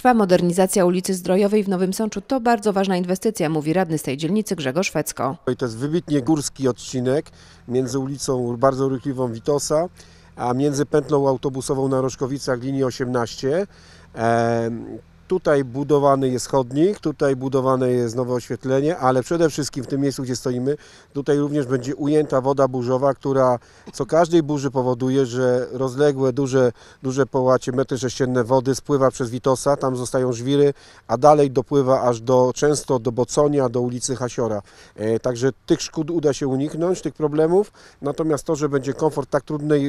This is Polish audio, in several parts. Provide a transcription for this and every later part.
Trwa modernizacja ulicy Zdrojowej w Nowym Sączu. To bardzo ważna inwestycja, mówi radny z tej dzielnicy Grzegorz Fecko. to jest wybitnie górski odcinek między ulicą bardzo ruchliwą Witosa a między pętlą autobusową na Rożkowicach linii 18. Tutaj budowany jest chodnik, tutaj budowane jest nowe oświetlenie, ale przede wszystkim w tym miejscu, gdzie stoimy, tutaj również będzie ujęta woda burzowa, która co każdej burzy powoduje, że rozległe, duże, duże połacie, metry sześcienne wody spływa przez Witosa, tam zostają żwiry, a dalej dopływa aż do, często do Boconia, do ulicy Hasiora. E, także tych szkód uda się uniknąć, tych problemów, natomiast to, że będzie komfort tak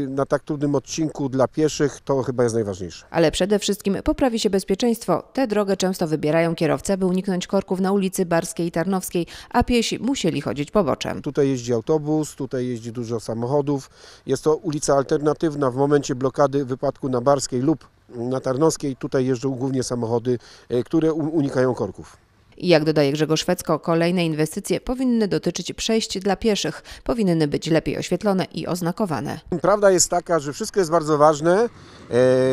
na tak trudnym odcinku dla pieszych, to chyba jest najważniejsze. Ale przede wszystkim poprawi się bezpieczeństwo Tę drogę często wybierają kierowcy, by uniknąć korków na ulicy Barskiej i Tarnowskiej, a piesi musieli chodzić poboczem. Tutaj jeździ autobus, tutaj jeździ dużo samochodów. Jest to ulica alternatywna. W momencie blokady wypadku na Barskiej lub na Tarnowskiej tutaj jeżdżą głównie samochody, e, które unikają korków. Jak dodaje Grzegorz Szwedzko, kolejne inwestycje powinny dotyczyć przejść dla pieszych, powinny być lepiej oświetlone i oznakowane. Prawda jest taka, że wszystko jest bardzo ważne,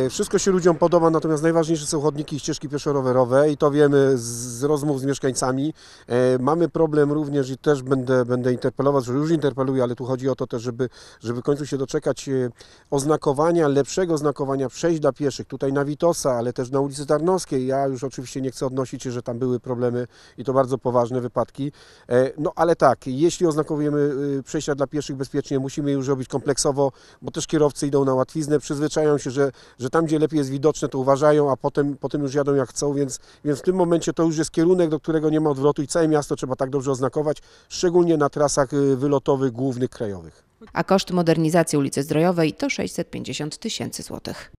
e, wszystko się ludziom podoba, natomiast najważniejsze są chodniki i ścieżki pieszo-rowerowe i to wiemy z rozmów z mieszkańcami. E, mamy problem również i też będę, będę interpelować, że już interpeluję, ale tu chodzi o to też, żeby, żeby w końcu się doczekać e, oznakowania, lepszego oznakowania przejść dla pieszych. Tutaj na Witosa, ale też na ulicy Tarnowskiej. Ja już oczywiście nie chcę odnosić się, że tam były problemy i to bardzo poważne wypadki. E, no ale tak, jeśli oznakowujemy y, przejścia dla pieszych bezpiecznie, musimy już robić kompleksowo, bo też kierowcy idą na łatwiznę, przyzwyczajają się, że, że tam, gdzie lepiej jest widoczne, to uważają, a potem, potem już jadą jak chcą, więc, więc w tym momencie to już jest kierunek, do którego nie ma odwrotu i całe miasto trzeba tak dobrze oznakować, szczególnie na trasach y, wylotowych, głównych, krajowych. A koszt modernizacji ulicy Zdrojowej to 650 tysięcy złotych.